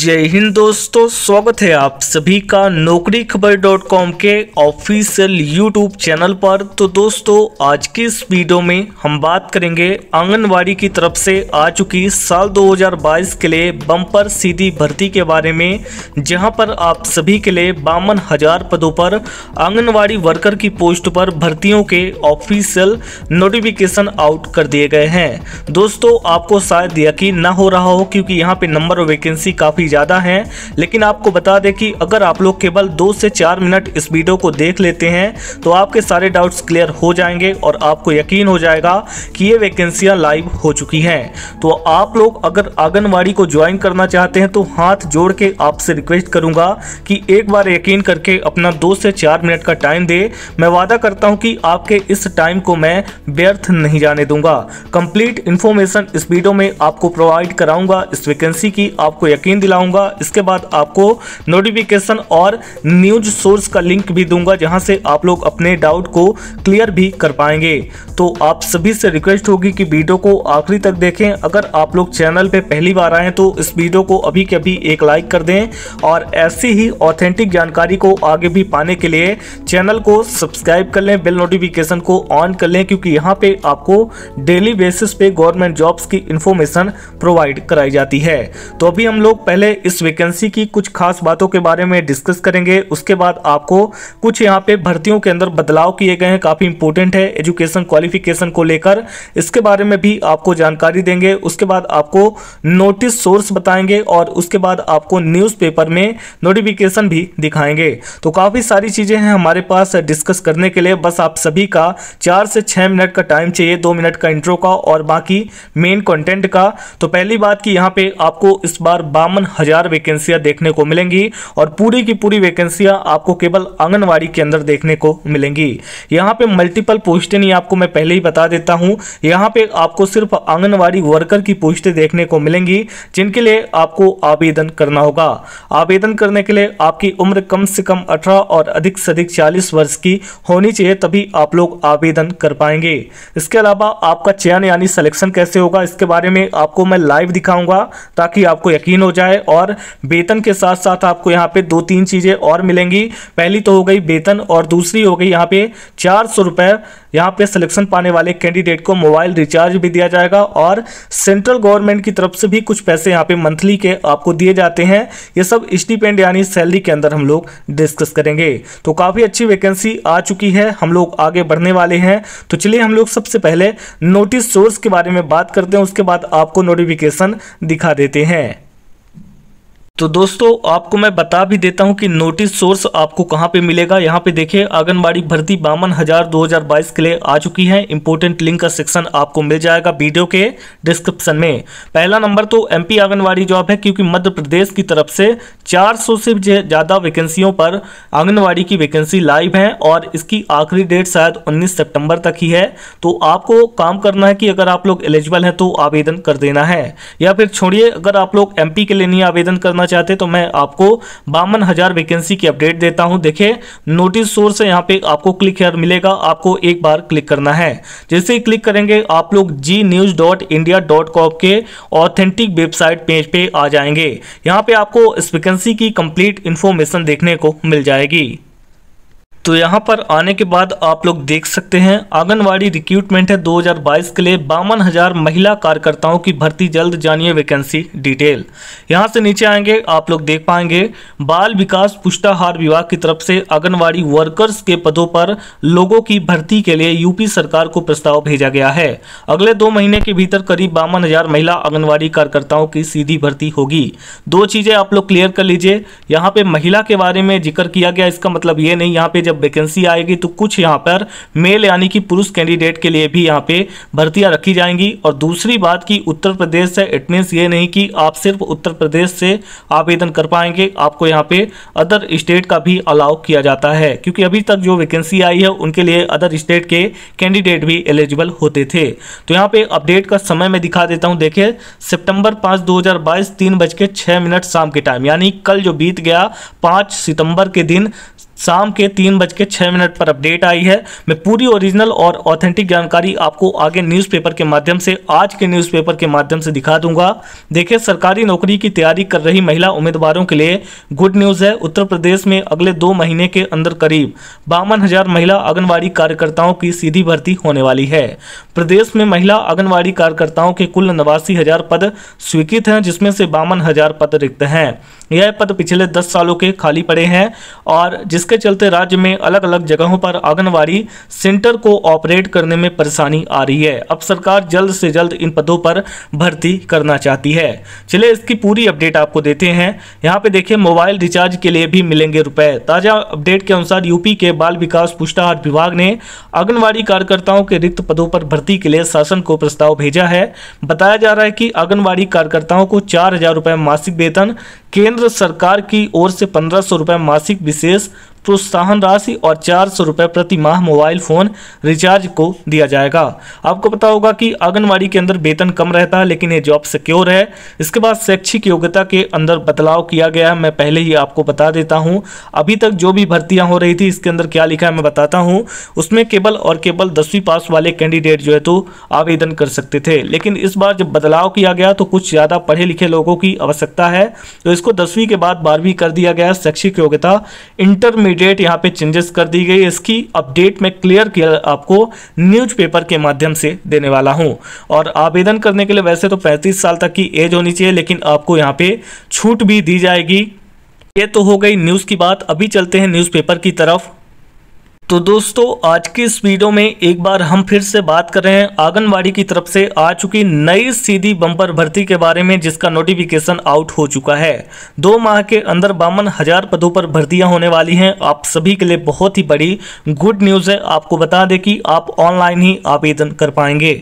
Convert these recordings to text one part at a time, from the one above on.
जय हिंद दोस्तों स्वागत है आप सभी का नौकरी खबर डॉट कॉम के ऑफिशियल यूट्यूब चैनल पर तो दोस्तों आज की इस वीडियो में हम बात करेंगे आंगनवाड़ी की तरफ से आ चुकी साल 2022 के लिए बम्पर सीधी भर्ती के बारे में जहां पर आप सभी के लिए बावन हजार पदों पर आंगनवाड़ी वर्कर की पोस्ट पर भर्तियों के ऑफिशियल नोटिफिकेशन आउट कर दिए गए हैं दोस्तों आपको शायद यकीन ना हो रहा हो क्योंकि यहाँ पे नंबर और वैकेंसी काफ़ी काफ़ी ज़्यादा हैं लेकिन आपको बता दें कि अगर आप लोग केवल दो से चार मिनट इस वीडियो को देख लेते हैं तो आपके सारे डाउट्स क्लियर हो जाएंगे और आपको यकीन हो जाएगा कि ये वैकेंसियाँ लाइव हो चुकी हैं तो आप लोग अगर आंगनबाड़ी को ज्वाइन करना चाहते हैं तो हाथ जोड़ के आपसे रिक्वेस्ट करूँगा कि एक बार यकीन करके अपना दो से चार मिनट का टाइम दे मैं वादा करता हूँ कि आपके इस टाइम को मैं व्यर्थ नहीं जाने दूंगा कंप्लीट इन्फॉर्मेशन इस वीडियो में आपको प्रोवाइड कराऊंगा इस वैकेंसी की आपको यकीन दिलाऊंगा बताऊंगा इसके बाद आपको नोटिफिकेशन और न्यूज सोर्स का लिंक भी दूंगा जहां से आप लोग अपने डाउट को क्लियर भी कर पाएंगे तो आप सभी से रिक्वेस्ट होगी कि वीडियो को आखिरी तक देखें अगर आप लोग चैनल पर पहली बार आएँ तो इस वीडियो को अभी के अभी एक लाइक कर दें और ऐसी ही ऑथेंटिक जानकारी को आगे भी पाने के लिए चैनल को सब्सक्राइब कर लें बिल नोटिफिकेशन को ऑन कर लें क्योंकि यहाँ पे आपको डेली बेसिस पे गवर्नमेंट जॉब्स की इंफॉर्मेशन प्रोवाइड कराई जाती है तो अभी हम लोग पहले इस वैकेंसी की कुछ खास बातों के बारे में डिस्कस करेंगे उसके बाद आपको कुछ यहाँ पे भर्तियों के अंदर बदलाव किए गए हैं काफ़ी इंपॉर्टेंट है एजुकेशन क्वालिफिकेशन को लेकर इसके बारे में भी आपको जानकारी देंगे उसके बाद आपको नोटिस सोर्स बताएंगे और उसके बाद आपको न्यूज़पेपर में नोटिफिकेशन भी दिखाएंगे तो काफ़ी सारी चीज़ें हैं हमारे पास डिस्कस करने के लिए बस आप सभी का चार से छः मिनट का टाइम चाहिए दो मिनट का इंट्रो का और बाकी मेन कंटेंट का तो पहली बात कि यहाँ पे आपको इस बार बावन हजार वैकेंसियां देखने को मिलेंगी और पूरी की पूरी वैकेंसियां आपको केवल आंगनवाड़ी के अंदर देखने को मिलेंगी यहाँ पे मल्टीपल पोस्टें नहीं आपको मैं पहले ही बता देता हूँ यहाँ पे आपको सिर्फ आंगनवाड़ी वर्कर की पोस्टें देखने को मिलेंगी जिनके लिए आपको आवेदन करना होगा आवेदन करने के लिए आपकी उम्र कम से कम अठारह और अधिक से अधिक चालीस वर्ष की होनी चाहिए तभी आप लोग आवेदन कर पाएंगे इसके अलावा आपका चयन यानी सिलेक्शन कैसे होगा इसके बारे में आपको मैं लाइव दिखाऊंगा ताकि आपको यकीन हो जाए और वेतन के साथ साथ आपको यहाँ पे दो तीन चीज़ें और मिलेंगी पहली तो हो गई वेतन और दूसरी हो गई यहाँ पे चार सौ रुपये यहाँ पे सिलेक्शन पाने वाले कैंडिडेट को मोबाइल रिचार्ज भी दिया जाएगा और सेंट्रल गवर्नमेंट की तरफ से भी कुछ पैसे यहाँ पे मंथली के आपको दिए जाते हैं ये सब स्टीपेंड यानी सैलरी के अंदर हम लोग डिस्कस करेंगे तो काफ़ी अच्छी वैकेंसी आ चुकी है हम लोग आगे बढ़ने वाले हैं तो चलिए हम लोग सबसे पहले नोटिस सोर्स के बारे में बात करते हैं उसके बाद आपको नोटिफिकेशन दिखा देते हैं तो दोस्तों आपको मैं बता भी देता हूं कि नोटिस सोर्स आपको कहां पे मिलेगा यहां पे देखिए आंगनबाड़ी भर्ती बावन हजार दो हजार बाईस के लिए आ चुकी है इंपॉर्टेंट लिंक का सेक्शन आपको मिल जाएगा वीडियो के डिस्क्रिप्शन में पहला नंबर तो एमपी आंगनबाड़ी जॉब है क्योंकि मध्य प्रदेश की तरफ से 400 से ज़्यादा वैकेंसियों पर आंगनबाड़ी की वैकेंसी लाइव है और इसकी आखिरी डेट शायद उन्नीस सेप्टेम्बर तक ही है तो आपको काम करना है कि अगर आप लोग एलिजिबल हैं तो आवेदन कर देना है या फिर छोड़िए अगर आप लोग एम के लिए नहीं आवेदन करना चाहते तो मैं आपको बावन हज़ार वैकेंसी की अपडेट देता हूं देखिए नोटिस सोर्स से यहां पे आपको क्लिक हेयर मिलेगा आपको एक बार क्लिक करना है जैसे ही क्लिक करेंगे आप लोग Zee News dot India dot com के ऑथेंटिक वेबसाइट पेज पे आ जाएंगे यहाँ पे आपको इस वैकेंसी की कंप्लीट इन्फॉर्मेशन देखने को मिल जाएगी तो यहाँ पर आने के बाद आप लोग देख सकते हैं आंगनवाड़ी रिक्रूटमेंट है 2022 के लिए बावन हज़ार महिला कार्यकर्ताओं की भर्ती जल्द जानिए वैकेंसी डिटेल यहाँ से नीचे आएंगे आप लोग देख पाएंगे बाल विकास पुष्टाहार विभाग की तरफ से आंगनवाड़ी वर्कर्स के पदों पर लोगों की भर्ती के लिए यूपी सरकार को प्रस्ताव भेजा गया है अगले दो महीने के भीतर करीब बावन महिला आंगनबाड़ी कार्यकर्ताओं की सीधी भर्ती होगी दो चीज़ें आप लोग क्लियर कर लीजिए यहाँ पर महिला के बारे में जिक्र किया गया इसका मतलब ये नहीं यहाँ पे जब वैकेंसी आएगी तो कुछ यहाँ पर मेल यानी कि पुरुष कैंडिडेट के लिए भी यहाँ पे भर्तियाँ रखी जाएंगी और दूसरी बात कि उत्तर प्रदेश से इट मीन्स ये नहीं कि आप सिर्फ उत्तर प्रदेश से आवेदन कर पाएंगे आपको यहाँ पे अदर स्टेट का भी अलाउ किया जाता है क्योंकि अभी तक जो वैकेंसी आई है उनके लिए अदर स्टेट के कैंडिडेट भी एलिजिबल होते थे तो यहाँ पे अपडेट का समय मैं दिखा देता हूँ देखिए सितंबर पाँच 2022 तीन बज के छः मिनट शाम के टाइम यानी कल जो बीत गया पाँच सितंबर के दिन शाम के तीन बज के छः मिनट पर अपडेट आई है मैं पूरी ओरिजिनल और ऑथेंटिक जानकारी आपको आगे न्यूज़पेपर के माध्यम से आज के न्यूज़पेपर के माध्यम से दिखा दूंगा देखिए सरकारी नौकरी की तैयारी कर रही महिला उम्मीदवारों के लिए गुड न्यूज़ है उत्तर प्रदेश में अगले दो महीने के अंदर करीब बावन महिला आंगनबाड़ी कार्यकर्ताओं की सीधी भर्ती होने वाली है प्रदेश में महिला आंगनबाड़ी कार्यकर्ताओं के कुल नवासी पद स्वीकृत हैं जिसमें से बावन पद रिक्त हैं यह पद पिछले दस सालों के खाली पड़े हैं और जिसके चलते राज्य में अलग अलग जगहों पर आंगनबाड़ी सेंटर को ऑपरेट करने में परेशानी आ रही है अब सरकार जल्द से जल्द इन पदों पर भर्ती करना चाहती है चलिए इसकी पूरी अपडेट आपको देते हैं यहाँ पे देखिए मोबाइल रिचार्ज के लिए भी मिलेंगे रुपए ताज़ा अपडेट के अनुसार यूपी के बाल विकास पुष्टाहार विभाग ने आंगनबाड़ी कार्यकर्ताओं के रिक्त पदों पर भर्ती के लिए शासन को प्रस्ताव भेजा है बताया जा रहा है कि आंगनबाड़ी कार्यकर्ताओं को चार हजार मासिक वेतन केंद्र केंद्र सरकार की ओर से पंद्रह सौ रुपये मासिक विशेष प्रोत्साहन राशि और चार सौ रुपये प्रति माह मोबाइल फ़ोन रिचार्ज को दिया जाएगा आपको पता होगा कि आंगनबाड़ी के अंदर वेतन कम रहता है लेकिन ये जॉब सिक्योर है इसके बाद शैक्षिक योग्यता के अंदर बदलाव किया गया है मैं पहले ही आपको बता देता हूँ अभी तक जो भी भर्तियाँ हो रही थी इसके अंदर क्या लिखा है मैं बताता हूँ उसमें केवल और केवल दसवीं पास वाले कैंडिडेट जो है तो आवेदन कर सकते थे लेकिन इस बार जब बदलाव किया गया तो कुछ ज़्यादा पढ़े लिखे लोगों की आवश्यकता है तो इसको दसवीं के बाद बारहवीं कर दिया गया शैक्षिक योग्यता इंटरमीडिएट अपनी डेट यहाँ पे चेंजेस कर दी गई इसकी अपडेट में क्लियर किया आपको न्यूज़पेपर के माध्यम से देने वाला हूँ और आवेदन करने के लिए वैसे तो पैंतीस साल तक की एज होनी चाहिए लेकिन आपको यहाँ पे छूट भी दी जाएगी ये तो हो गई न्यूज़ की बात अभी चलते हैं न्यूज़पेपर की तरफ तो दोस्तों आज की इस वीडियो में एक बार हम फिर से बात कर रहे हैं आंगनबाड़ी की तरफ से आ चुकी नई सीधी बम्पर भर्ती के बारे में जिसका नोटिफिकेशन आउट हो चुका है दो माह के अंदर बावन हजार पदों पर भर्तियां होने वाली हैं आप सभी के लिए बहुत ही बड़ी गुड न्यूज़ है आपको बता दें कि आप ऑनलाइन ही आवेदन कर पाएंगे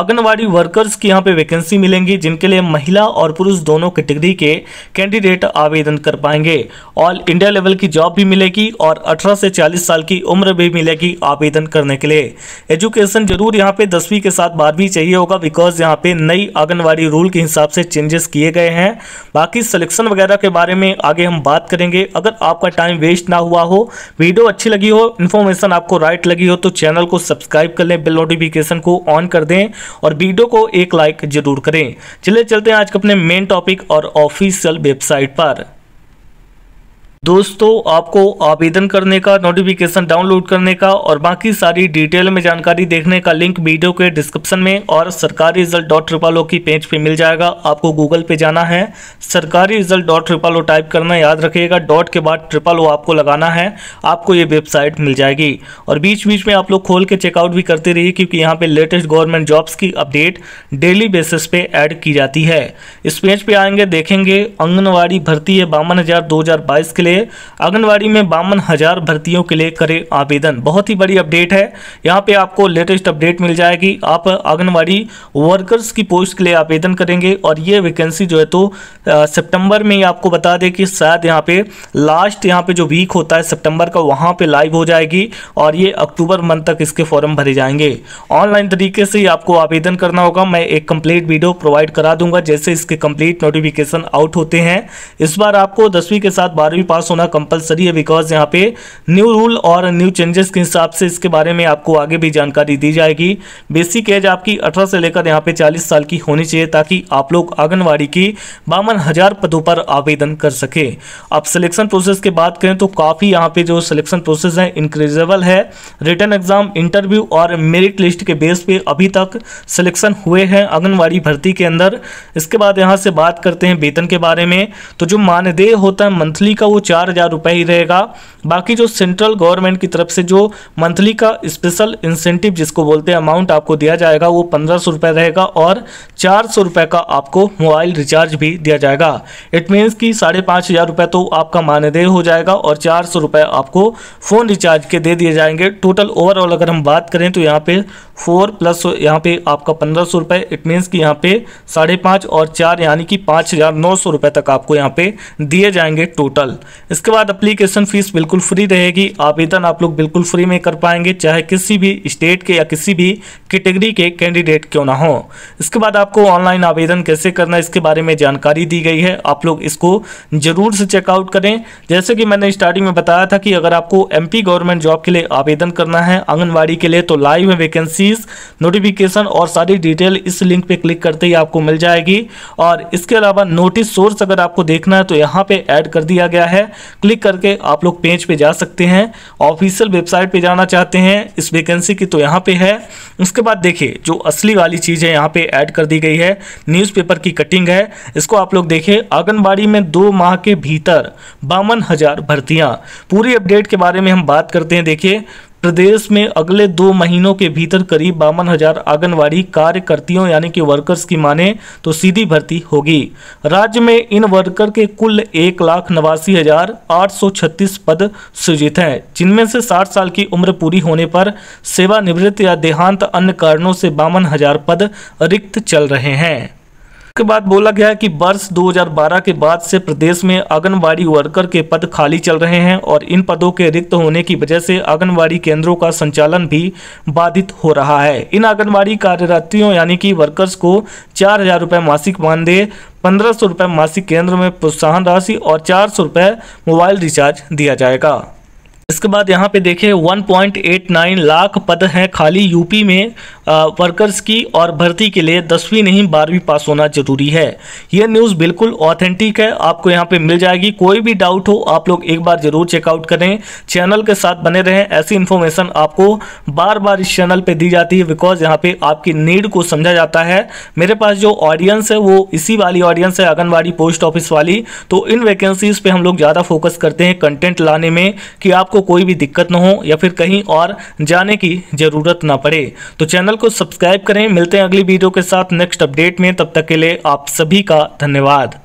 आंगनबाड़ी वर्कर्स की यहाँ पे वैकेंसी मिलेंगी जिनके लिए महिला और पुरुष दोनों कैटेगरी के कैंडिडेट आवेदन कर पाएंगे ऑल इंडिया लेवल की जॉब भी मिलेगी और अठारह से चालीस साल की उम्र भी मिलेगी आवेदन करने के लिए एजुकेशन जरूर यहाँ पे दसवीं के साथ बारहवीं चाहिए होगा बिकॉज यहाँ पे नई आंगनबाड़ी रूल के हिसाब से चेंजेस किए गए हैं बाकी सिलेक्शन वगैरह के बारे में आगे हम बात करेंगे अगर आपका टाइम वेस्ट ना हुआ हो वीडियो अच्छी लगी हो इन्फॉर्मेशन आपको राइट लगी हो तो चैनल को सब्सक्राइब कर लें बिल नोटिफिकेशन को ऑन कर दें और वीडियो को एक लाइक जरूर करें चले चलते हैं आज के अपने मेन टॉपिक और ऑफिशियल वेबसाइट पर दोस्तों आपको आवेदन करने का नोटिफिकेशन डाउनलोड करने का और बाकी सारी डिटेल में जानकारी देखने का लिंक वीडियो के डिस्क्रिप्शन में और सरकारी रिजल्ट डॉट रिपालो की पेज पे मिल जाएगा आपको गूगल पे जाना है सरकारी रिजल्ट डॉट रिपालो टाइप करना याद रखिएगा डॉट के बाद ट्रिपालो आपको लगाना है आपको ये वेबसाइट मिल जाएगी और बीच बीच में आप लोग खोल के चेकआउट भी करते रहिए क्योंकि यहाँ पर लेटेस्ट गवर्नमेंट जॉब्स की अपडेट डेली बेसिस पे ऐड की जाती है इस पेज पे आएंगे देखेंगे आंगनबाड़ी भर्ती है बावन हजार के लिए लिए आंगनवाड़ी में बावन हज़ार भर्तियों के लिए करें आवेदन बहुत ही बड़ी अपडेट है यहाँ पे आपको लेटेस्ट अपडेट मिल जाएगी आप आंगनवाड़ी वर्कर्स की पोस्ट के लिए आवेदन करेंगे और ये वैकेंसी जो है तो सितंबर में ही आपको बता दें कि शायद यहाँ पे लास्ट यहाँ पे जो वीक होता है सितंबर का वहाँ पे लाइव हो जाएगी और ये अक्टूबर मंथ तक इसके फॉर्म भरे जाएंगे ऑनलाइन तरीके से आपको आवेदन करना होगा मैं एक कंप्लीट वीडियो प्रोवाइड करा दूंगा जैसे इसके कंप्लीट नोटिफिकेशन आउट होते हैं इस बार आपको दसवीं के साथ बारहवीं पास पास होना कंपलसरी है बिकॉज यहाँ पे न्यू रूल और न्यू चेंजेस के हिसाब से इसके बारे में आपको आगे भी जानकारी दी जाएगी बेसिक एज आपकी अठारह से लेकर यहाँ पे चालीस साल की होनी चाहिए ताकि आप लोग आंगनबाड़ी की बावन हजार पदों पर आवेदन कर सके अब सिलेक्शन प्रोसेस की बात करें तो काफ़ी यहाँ पे जो सिलेक्शन प्रोसेस है इंक्रीजेबल है रिटर्न एग्जाम इंटरव्यू और मेरिट लिस्ट के बेस पे अभी तक सिलेक्शन हुए हैं आंगनबाड़ी भर्ती के अंदर इसके बाद यहाँ से बात करते हैं वेतन के बारे में तो जो मानदेय होता है मंथली का वो चार हज़ार रुपये ही रहेगा बाकी जो सेंट्रल गवर्नमेंट की तरफ से जो मंथली का स्पेशल इंसेंटिव जिसको बोलते हैं अमाउंट आपको दिया जाएगा वो पंद्रह सौ रुपये रहेगा और चार सौ रुपये का आपको मोबाइल रिचार्ज भी दिया जाएगा इट मीन्स कि साढ़े पाँच हज़ार रुपये तो आपका मानदेय हो जाएगा और चार सौ रुपये आपको फ़ोन रिचार्ज के दे दिए जाएंगे टोटल ओवरऑल अगर हम बात करें तो यहाँ पे फोर प्लस यहाँ पे आपका पंद्रह सौ रुपये इट मीन्स कि यहाँ पे साढ़े पाँच और चार यानी कि पाँच हज़ार नौ सौ रुपये तक आपको यहाँ पे दिए जाएंगे टोटल इसके बाद अप्लीकेशन फ़ीस बिल्कुल फ्री रहेगी आवेदन आप लोग बिल्कुल फ्री में कर पाएंगे चाहे किसी भी स्टेट के या किसी भी कैटेगरी के कैंडिडेट क्यों ना हो इसके बाद आपको ऑनलाइन आवेदन कैसे करना है इसके बारे में जानकारी दी गई है आप लोग इसको ज़रूर से चेकआउट करें जैसे कि मैंने स्टार्टिंग में बताया था कि अगर आपको एम गवर्नमेंट जॉब के लिए आवेदन करना है आंगनबाड़ी के लिए तो लाइव है वैकेंसीज नोटिफिकेशन और सारी डिटेल इस लिंक पर क्लिक करते ही आपको मिल जाएगी और इसके अलावा नोटिस सोर्स अगर आपको देखना है तो यहाँ पर ऐड कर दिया गया है क्लिक करके आप लोग पेज पे जा सकते हैं ऑफिशियल वेबसाइट पे जाना चाहते हैं इस वैकेंसी की तो यहाँ पे है उसके बाद देखिए जो असली वाली चीज़ है यहाँ पे ऐड कर दी गई है न्यूज़पेपर की कटिंग है इसको आप लोग देखें आंगनबाड़ी में दो माह के भीतर बावन हज़ार भर्तियाँ पूरी अपडेट के बारे में हम बात करते हैं देखिए प्रदेश में अगले दो महीनों के भीतर करीब बावन हजार आंगनबाड़ी कार्यकर्तियों यानी कि वर्कर्स की माने तो सीधी भर्ती होगी राज्य में इन वर्कर के कुल एक लाख नवासी हजार आठ सौ छत्तीस पद सृजित हैं जिनमें से साठ साल की उम्र पूरी होने पर सेवानिवृत्त या देहांत अन्य कारणों से बावन हजार पद रिक्त चल रहे हैं इसके बाद बोला गया है कि वर्ष 2012 के बाद से प्रदेश में आंगनबाड़ी वर्कर के पद खाली चल रहे हैं और इन पदों के रिक्त होने की वजह से आंगनबाड़ी केंद्रों का संचालन भी बाधित हो रहा है इन आंगनबाड़ी कार्यरतियों यानी कि वर्कर्स को चार हजार रुपये मासिक मानदेय पंद्रह सौ रुपये मासिक केंद्र में प्रोत्साहन राशि और चार सौ रुपये मोबाइल रिचार्ज दिया जाएगा इसके बाद यहाँ पे देखें 1.89 लाख पद हैं खाली यूपी में वर्कर्स की और भर्ती के लिए दसवीं नहीं बारहवीं पास होना जरूरी है यह न्यूज़ बिल्कुल ऑथेंटिक है आपको यहाँ पे मिल जाएगी कोई भी डाउट हो आप लोग एक बार ज़रूर चेकआउट करें चैनल के साथ बने रहें ऐसी इन्फॉर्मेशन आपको बार बार इस चैनल पर दी जाती है बिकॉज यहाँ पर आपकी नीड को समझा जाता है मेरे पास जो ऑडियंस है वो इसी वाली ऑडियंस है आंगनबाड़ी पोस्ट ऑफिस वाली तो इन वैकेंसीज़ पर हम लोग ज़्यादा फोकस करते हैं कंटेंट लाने में कि आपको कोई भी दिक्कत ना हो या फिर कहीं और जाने की ज़रूरत ना पड़े तो चैनल को सब्सक्राइब करें मिलते हैं अगली वीडियो के साथ नेक्स्ट अपडेट में तब तक के लिए आप सभी का धन्यवाद